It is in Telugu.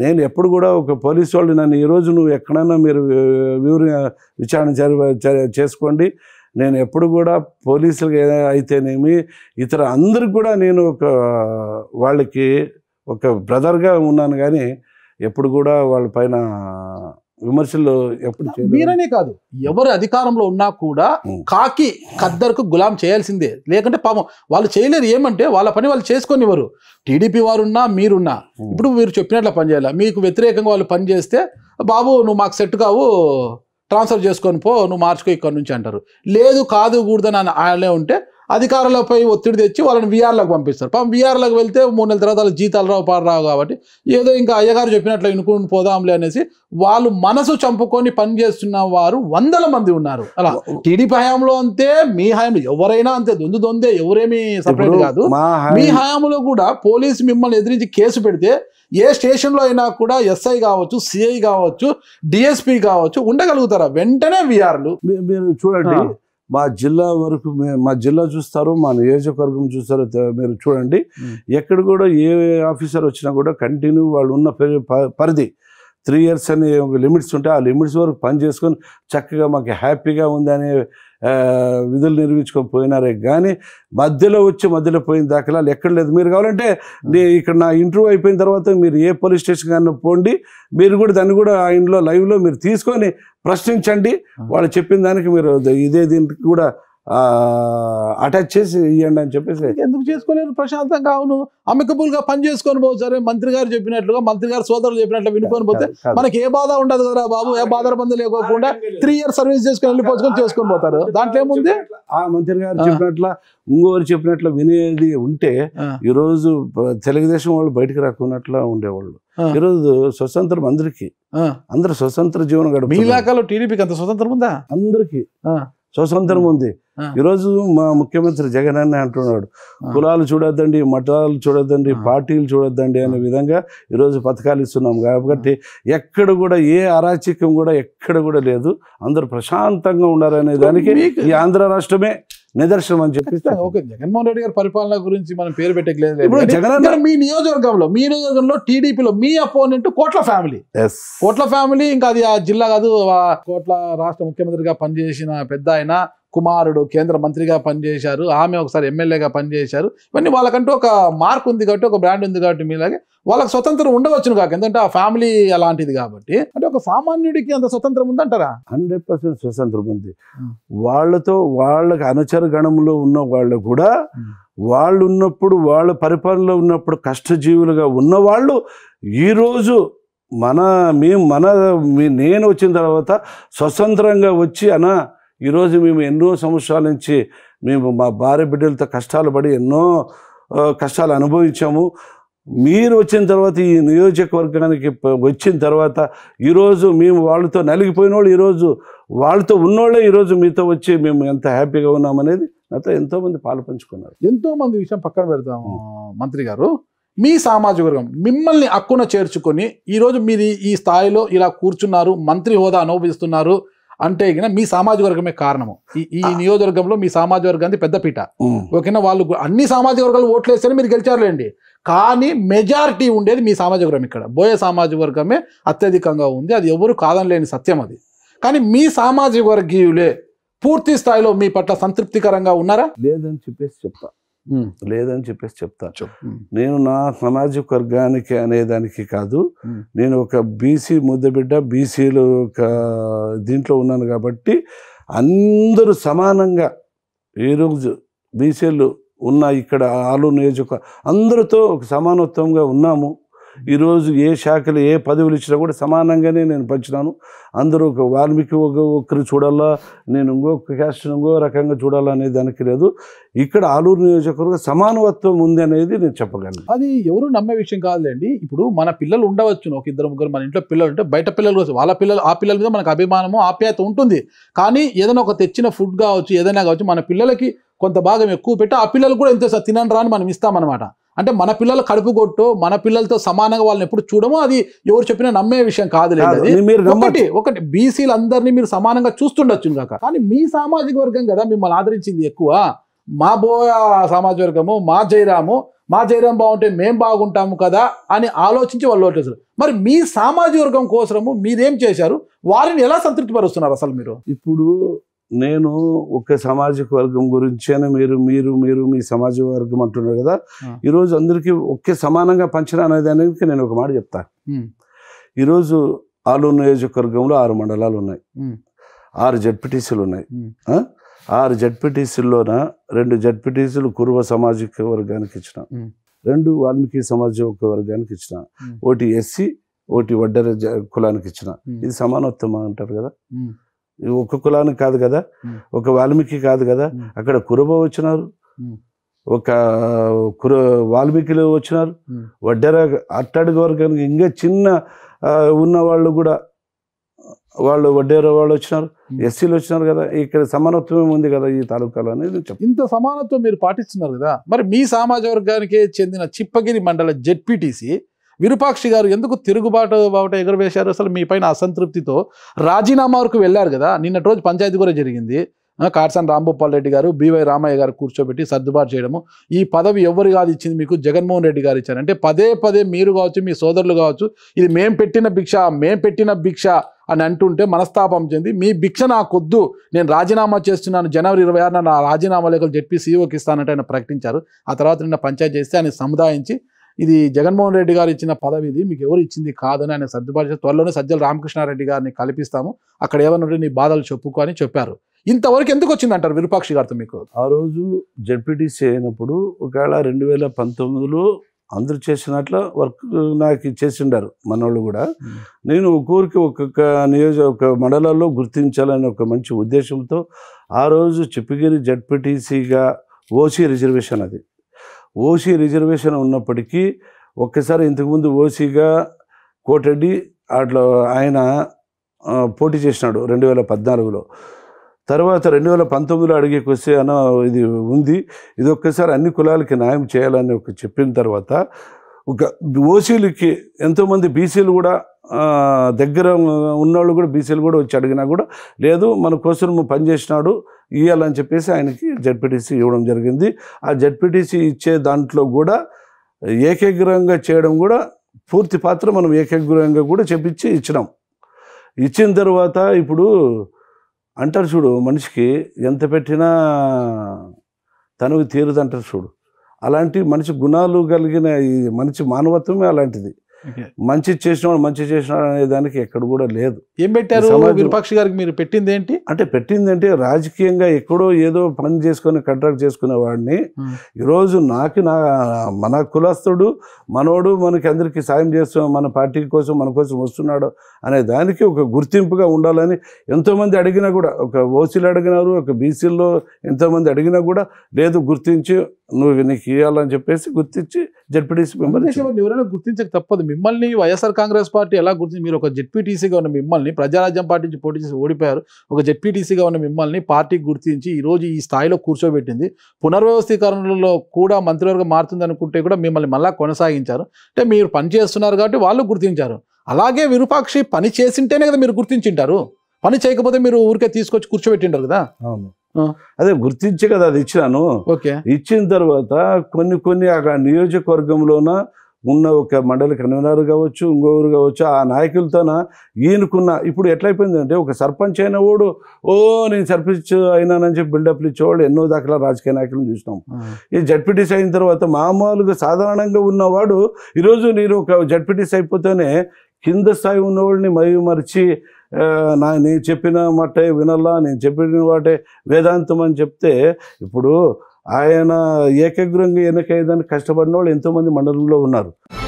నేను ఎప్పుడు కూడా ఒక పోలీసు వాళ్ళు నన్ను ఈరోజు నువ్వు ఎక్కడైనా మీరు వివరి విచారణ చేసుకోండి నేను ఎప్పుడు కూడా పోలీసులకు అయితేనేమి ఇతర అందరికి కూడా నేను ఒక వాళ్ళకి ఒక బ్రదర్గా ఉన్నాను కానీ ఎప్పుడు కూడా వాళ్ళ పైన విమర్శలు ఎప్పుడు మీరనే కాదు ఎవరు అధికారంలో ఉన్నా కూడా కాకి ఖద్దరుకు గులాం చేయాల్సిందే లేకుంటే పాపం వాళ్ళు చేయలేరు ఏమంటే వాళ్ళ పని వాళ్ళు చేసుకొని ఎవరు టీడీపీ వారున్నా మీరున్నా ఇప్పుడు మీరు చెప్పినట్లు పనిచేయాలి మీకు వ్యతిరేకంగా వాళ్ళు పని చేస్తే బాబు నువ్వు మాకు సెట్ కావు ట్రాన్స్ఫర్ చేసుకొని పో నువ్వు మార్చుకో ఇక్కడ నుంచి అంటారు లేదు కాదు కూడదని ఆయనే ఉంటే అధికారులపై ఒత్తిడి తెచ్చి వాళ్ళని విఆర్లకు పంపిస్తారు పాపం విఆర్లకు వెళ్తే మూడు నెలల తర్వాత వాళ్ళు జీతాలు రావు పాడరావు కాబట్టి ఏదో ఇంకా అయ్యగారు చెప్పినట్లు ఇనుకుని పోదాంలే అనేసి వాళ్ళు మనసు చంపుకొని పనిచేస్తున్న వారు వందల మంది ఉన్నారు అలా టీడీపీ హయాంలో అంతే మీ హయాంలో ఎవరైనా అంతే దొందు దొందే ఎవరేమీ సపరేట్ కాదు మీ హయాంలో కూడా పోలీసు మిమ్మల్ని ఎదిరించి కేసు పెడితే ఏ స్టేషన్లో అయినా కూడా ఎస్ఐ కావచ్చు సిఐ కావచ్చు డిఎస్పి కావచ్చు ఉండగలుగుతారా వెంటనే విఆర్లు మీరు చూడండి మా జిల్లా వరకు మా జిల్లా చూస్తారో మా నియోజకవర్గం చూస్తారో మీరు చూడండి ఎక్కడ కూడా ఏ ఆఫీసర్ వచ్చినా కూడా కంటిన్యూ వాళ్ళు ఉన్న పరిధి త్రీ ఇయర్స్ అనే లిమిట్స్ ఉంటాయి ఆ లిమిట్స్ వరకు పని చేసుకొని చక్కగా మాకు హ్యాపీగా అనే విధులు నిర్మించుకొని పోయినారే కానీ మధ్యలో వచ్చి మధ్యలో పోయిన దాఖలాలు ఎక్కడ లేదు మీరు కావాలంటే ఇక్కడ నా ఇంటర్వ్యూ అయిపోయిన తర్వాత మీరు ఏ పోలీస్ స్టేషన్ కానీ పోండి మీరు కూడా దాన్ని కూడా ఆ ఇంట్లో లైవ్లో మీరు తీసుకొని ప్రశ్నించండి వాళ్ళు చెప్పిన దానికి మీరు ఇదే దీనికి కూడా అటాచ్ చేసి ఇవ్వండి అని చెప్పేసి ఎందుకు చేసుకోలేదు ప్రశాంతంగా కావును అమికబుల్ గా పని చేసుకొని పోవచ్చు సరే మంత్రి గారు చెప్పినట్లుగా మంత్రి గారు సోదరులు చెప్పినట్లు వినుకొని పోతే మనకి ఏ బాధ ఉండదు కదా బాబు ఏ బాధ బంధు లేకోకుండా త్రీ ఇయర్స్ సర్వీస్ చేసుకుని వెళ్ళిపోసుకొని చేసుకొని పోతారు దాంట్లో ఏముంది ఆ మంత్రి గారు చెప్పినట్ల ఇంకోరు చెప్పినట్లు వినేది ఉంటే ఈరోజు తెలుగుదేశం వాళ్ళు బయటకు రాకున్నట్లు ఉండేవాళ్ళు ఈరోజు స్వతంత్రం అందరికీ అందరు స్వతంత్ర జీవనం గడుపు మీ ఇలాకాలో టీడీపీకి అంత స్వతంత్రం ఉందా అందరికీ స్వతంత్రం ఉంది ఈరోజు మా ముఖ్యమంత్రి జగన్ అన్న అంటున్నాడు కులాలు చూడొద్దండి మఠాలు చూడొద్దండి పార్టీలు చూడొద్దండి అనే విధంగా ఈరోజు పథకాలు ఇస్తున్నాం కాబట్టి ఎక్కడ కూడా ఏ అరాచకం కూడా ఎక్కడ కూడా లేదు అందరూ ప్రశాంతంగా ఉండాలనే దానికి ఈ ఆంధ్ర రాష్ట్రమే నిదర్శనం అని చెప్పి ఓకే జగన్మోహన్ రెడ్డి గారి పరిపాలన గురించి మనం పేరు పెట్టలేదు ఇప్పుడు జగన్ మీ నియోజకవర్గంలో మీ నియోజకవర్గంలో టీడీపీలో మీ opponent Kotla family Kotla family ఇంకా అది ఆ జిల్లా కాదు కోట్ల రాష్ట్ర ముఖ్యమంత్రిగా పనిచేసిన పెద్ద ఆయన కుమారుడు కేంద్ర మంత్రిగా పనిచేశారు ఆమె ఒకసారి ఎమ్మెల్యేగా పనిచేశారు ఇవన్నీ వాళ్ళకంటూ ఒక మార్క్ ఉంది కాబట్టి ఒక బ్రాండ్ ఉంది కాబట్టి మీలాగే వాళ్ళకి స్వతంత్రం ఉండవచ్చును కాక ఎందుకంటే ఆ ఫ్యామిలీ అలాంటిది కాబట్టి అంటే ఒక సామాన్యుడికి అంత స్వతంత్రం ఉందంటారా హండ్రెడ్ పర్సెంట్ స్వతంత్రం ఉంది వాళ్ళతో వాళ్ళకి అనుచర గణంలో ఉన్న వాళ్ళు కూడా వాళ్ళు ఉన్నప్పుడు వాళ్ళ పరిపాలనలో ఉన్నప్పుడు కష్టజీవులుగా ఉన్నవాళ్ళు ఈరోజు మన మేము మన నేను వచ్చిన తర్వాత స్వతంత్రంగా వచ్చి అనా ఈరోజు మేము ఎన్నో సంవత్సరాల నుంచి మేము మా భార్య బిడ్డలతో కష్టాలు పడి ఎన్నో కష్టాలు అనుభవించాము మీరు వచ్చిన తర్వాత ఈ నియోజకవర్గానికి వచ్చిన తర్వాత ఈరోజు మేము వాళ్ళతో నలిగిపోయిన వాళ్ళు ఈరోజు వాళ్ళతో ఉన్నోళ్ళే ఈరోజు మీతో వచ్చి మేము ఎంత హ్యాపీగా ఉన్నామనేది నాతో ఎంతోమంది పాలు పంచుకున్నారు ఎంతోమంది విషయం పక్కన పెడతాం మంత్రి గారు మీ సామాజిక వర్గం మిమ్మల్ని అక్కున చేర్చుకొని ఈరోజు మీరు ఈ స్థాయిలో ఇలా కూర్చున్నారు మంత్రి హోదా అనుభవిస్తున్నారు అంటే ఇక మీ సామాజిక వర్గమే కారణము ఈ నియోజకవర్గంలో మీ సామాజిక వర్గానికి పెద్దపీట ఓకేనా వాళ్ళు అన్ని సామాజిక వర్గాలు ఓట్లు వేస్తేనే మీరు గెలిచారులేండి కానీ మెజారిటీ ఉండేది మీ సామాజిక వర్గం ఇక్కడ బోయే సామాజిక వర్గమే అత్యధికంగా ఉంది అది ఎవరు కాదని సత్యం అది కానీ మీ సామాజిక వర్గీయులే పూర్తి స్థాయిలో మీ పట్ల సంతృప్తికరంగా ఉన్నారా లేదని చెప్పేసి చెప్తా లేదని చెప్పేసి చెప్తాను నేను నా సామాజిక వర్గానికి అనేదానికి కాదు నేను ఒక బీసీ ముద్దబిడ్డ బీసీలు ఒక దీంట్లో ఉన్నాను కాబట్టి అందరూ సమానంగా ఈరోజు బీసీలు ఉన్న ఇక్కడ ఆలు నియోజక అందరితో ఒక సమానత్వంగా ఉన్నాము ఈరోజు ఏ శాఖలు ఏ పదవులు ఇచ్చినా కూడా సమానంగానే నేను పంచినాను అందరూ ఒక వాల్మీకి ఒక ఒక్కరు చూడాలా నేను ఇంకో క్యాస్ట్ ఇంకో రకంగా చూడాలా అనేది దానికి లేదు ఇక్కడ ఆలూరు నియోజకవర్గ సమానవత్వం ఉంది అనేది నేను చెప్పగలను అది ఎవరు నమ్మే విషయం కాదులేండి ఇప్పుడు మన పిల్లలు ఉండవచ్చు ఒక ఇద్దరు ముగ్గురు మన ఇంట్లో పిల్లలు ఉంటే బయట పిల్లలు కోసం వాళ్ళ పిల్లలు ఆ పిల్లల మీద మనకు అభిమానము ఆప్యాయత ఉంటుంది కానీ ఏదైనా ఒక తెచ్చిన ఫుడ్ కావచ్చు ఏదైనా కావచ్చు మన పిల్లలకి కొంత భాగం ఎక్కువ పెట్టి ఆ పిల్లలు కూడా ఎంత తినండి రాని మనం ఇస్తామన్నమాట అంటే మన పిల్లలు కడుపు కొట్టు మన పిల్లలతో సమానంగా వాళ్ళని ఎప్పుడు చూడమో అది ఎవరు చెప్పినా నమ్మే విషయం కాదు మీరు ఒకటి ఒకటి బీసీలు అందరినీ మీరు సమానంగా చూస్తుండొచ్చు కాక కానీ మీ సామాజిక వర్గం కదా మిమ్మల్ని ఆదరించింది ఎక్కువ మా బోయ సామాజిక వర్గము మా జయరాము మా జయరాం బాగుంటే మేము బాగుంటాము కదా అని ఆలోచించి వాళ్ళు ఓటేసారు మరి మీ సామాజిక వర్గం కోసము మీరేం చేశారు వారిని ఎలా సంతృప్తి పరుస్తున్నారు అసలు మీరు ఇప్పుడు నేను ఒక సామాజిక వర్గం గురించేనే మీరు మీరు మీరు మీ సమాజ వర్గం అంటున్నారు కదా ఈరోజు అందరికీ ఒకే సమానంగా పంచడం అనేది అనేది నేను ఒక మాట చెప్తాను ఈరోజు ఆలూరు నియోజకవర్గంలో ఆరు మండలాలు ఉన్నాయి ఆరు జడ్పీటీసీలు ఉన్నాయి ఆరు జడ్పీటీసీల్లోన రెండు జడ్పీటీసీలు కురువ సామాజిక వర్గానికి ఇచ్చిన రెండు వాల్మీకి సమాజ వర్గానికి ఇచ్చిన ఒకటి ఎస్సీ ఒకటి వడ్డర కులానికి ఇచ్చిన ఇది సమానోత్తమ అంటారు కదా ఒక కులానికి కాదు కదా ఒక వాల్మీకి కాదు కదా అక్కడ కురబ వచ్చినారు ఒక కుర వాల్మీకిలు వచ్చినారు వడ్డెర అట్టడుగు వర్గానికి ఇంకా చిన్న ఉన్న వాళ్ళు కూడా వాళ్ళు వడ్డేర వాళ్ళు వచ్చినారు ఎస్సీలు వచ్చినారు కదా ఇక్కడ సమానత్వం ఉంది కదా ఈ తాలూకాలో అనేది ఇంత సమానత్వం మీరు పాటిస్తున్నారు కదా మరి మీ సమాజ వర్గానికి చెందిన చిప్పగిరి మండల జెడ్పీటీసీ విరూపాక్షి గారు ఎందుకు తిరుగుబాటు బాట ఎగురవేశారు అసలు మీ పైన అసంతృప్తితో రాజీనామా వరకు వెళ్ళారు కదా నిన్నటి రోజు పంచాయతీ కూడా జరిగింది కార్సాన్ రాంభూపాల్ రెడ్డి గారు బివై రామయ్య గారు కూర్చోబెట్టి సర్దుబాటు చేయడము ఈ పదవి ఎవరు కాదు ఇచ్చింది మీకు జగన్మోహన్ రెడ్డి గారు ఇచ్చారు అంటే పదే పదే మీరు కావచ్చు మీ సోదరులు కావచ్చు ఇది మేం పెట్టిన భిక్ష మేం పెట్టిన భిక్ష అని అంటుంటే మనస్తాపం చెంది మీ భిక్ష నాకొద్దు నేను రాజీనామా చేస్తున్నాను జనవరి ఇరవై ఆరున నా రాజీనామా లేఖలు జెడ్పీ సీఓకి ఇస్తానంటే ఆయన ప్రకటించారు ఆ తర్వాత నిన్న పంచాయతీ చేస్తే ఆయన సముదాయించి ఇది జగన్మోహన్ రెడ్డి గారు ఇచ్చిన పదవి ఇది మీకు ఎవరు ఇచ్చింది కాదని ఆయన సర్దుబాటు త్వరలోనే సజ్జల రామకృష్ణారెడ్డి గారిని కల్పిస్తాము అక్కడ ఏమన్నా నీ బాధలు చెప్పుకో అని చెప్పారు ఇంతవరకు ఎందుకు వచ్చింది అంటారు విరూపాక్షి గారితో మీకు ఆ రోజు జడ్పీటీసీ అయినప్పుడు ఒకవేళ రెండు వేల పంతొమ్మిదిలో అందరూ చేసినట్లు వర్క్ నాకు చేసిండారు మనోళ్ళు కూడా నేను ఒక్కొరికి ఒక్కొక్క నియోజక ఒక మండలాల్లో గుర్తించాలని ఒక మంచి ఉద్దేశంతో ఆ రోజు చెప్పిగిరి జడ్పీటీసీగా ఓసీ రిజర్వేషన్ అది ఓసీ రిజర్వేషన్ ఉన్నప్పటికీ ఒక్కసారి ఇంతకుముందు ఓసీగా కోటెడ్డి అట్లా ఆయన పోటీ చేసినాడు రెండు వేల పద్నాలుగులో తర్వాత రెండు వేల పంతొమ్మిదిలో అడిగేకి వస్తే అన్న ఇది ఉంది ఇది ఒక్కసారి అన్ని కులాలకి న్యాయం చేయాలని ఒక చెప్పిన తర్వాత ఒక ఓసీలకి ఎంతోమంది బీసీలు కూడా దగ్గర ఉన్నవాళ్ళు కూడా బీసీలు కూడా వచ్చి అడిగినా కూడా లేదు మన కోసం పనిచేసినాడు ఇవ్వాలని చెప్పేసి ఆయనకి జడ్పీటీసీ ఇవ్వడం జరిగింది ఆ జడ్పీటీసీ ఇచ్చే దాంట్లో కూడా ఏకగ్రహంగా చేయడం కూడా పూర్తి పాత్ర మనం ఏకగ్రహంగా కూడా చెప్పించి ఇచ్చినాం ఇచ్చిన తర్వాత ఇప్పుడు అంటారు చూడు మనిషికి ఎంత పెట్టినా తనకు తీరుదంటారు చూడు అలాంటి మంచి గుణాలు కలిగిన ఈ మంచి మానవత్వమే అలాంటిది మంచి చేసిన మంచి చేసినాడు అనే దానికి ఎక్కడ కూడా లేదు ఏం పెట్టారు విరూపాక్ష గారికి మీరు పెట్టింది ఏంటి అంటే పెట్టింది అంటే రాజకీయంగా ఎక్కడో ఏదో పని చేసుకొని కంట్రాక్ట్ చేసుకునే వాడిని ఈరోజు నాకు నా మన కులస్తుడు మనోడు మనకి అందరికీ సాయం చేస్తూ మన పార్టీ కోసం మన కోసం వస్తున్నాడు అనే దానికి ఒక గుర్తింపుగా ఉండాలని ఎంతోమంది అడిగినా కూడా ఒక ఓసీలు అడిగినారు ఒక బీసీల్లో ఎంతోమంది అడిగినా కూడా లేదు గుర్తించి నువ్వు వీనికి ఇవ్వాలని చెప్పేసి గుర్తించి జడ్పీటీసీ మెంబర్ ఎవరైనా గుర్తించక తప్పదు మిమ్మల్ని వైఎస్ఆర్ కాంగ్రెస్ పార్టీ ఎలా గుర్తించి మీరు ఒక జెడ్పీటీసీగా ఉన్న మిమ్మల్ని ప్రజారాజ్యం పార్టీ నుంచి పోటీ చేసి ఓడిపోయారు ఒక జెడ్పీటీసీగా ఉన్న మిమ్మల్ని పార్టీ గుర్తించి ఈరోజు ఈ స్థాయిలో కూర్చోబెట్టింది పునర్వ్యవస్థీకరణలో కూడా మంత్రివర్గం మారుతుంది అనుకుంటే కూడా మిమ్మల్ని మళ్ళీ కొనసాగించారు అంటే మీరు పని చేస్తున్నారు కాబట్టి వాళ్ళు గుర్తించారు అలాగే విరూపాక్షి పని చేసింటేనే కదా మీరు గుర్తించింటారు పని చేయకపోతే మీరు ఊరికే తీసుకొచ్చి కూర్చోబెట్టింటారు కదా అవును అదే గుర్తించి కదా అది ఇచ్చినాను ఇచ్చిన తర్వాత కొన్ని కొన్ని ఆ నియోజకవర్గంలోన ఉన్న ఒక మండలి కన్వీనర్ కావచ్చు ఇంకొకరు కావచ్చు ఆ నాయకులతోన ఈయనకున్న ఇప్పుడు అంటే ఒక సర్పంచ్ అయిన వాడు ఓ నేను సర్పంచ్ అయినానని చెప్పి బిల్డప్లు ఇచ్చేవాడు ఎన్నో దాకా రాజకీయ నాయకులను చూసినాం ఈ జడ్పీటీసీ అయిన తర్వాత మామూలుగా సాధారణంగా ఉన్నవాడు ఈరోజు నేను ఒక జడ్పీటీసీ అయిపోతేనే కింద స్థాయి ఉన్నవాళ్ళని మరియు మరిచి నా నేను చెప్పిన మాటే వినల్లా నేను చెప్పిన వాటే వేదాంతం అని చెప్తే ఇప్పుడు ఆయన ఏకగ్రంగా ఎన్నికయ్యేదానికి కష్టపడిన వాళ్ళు ఎంతోమంది మండలంలో ఉన్నారు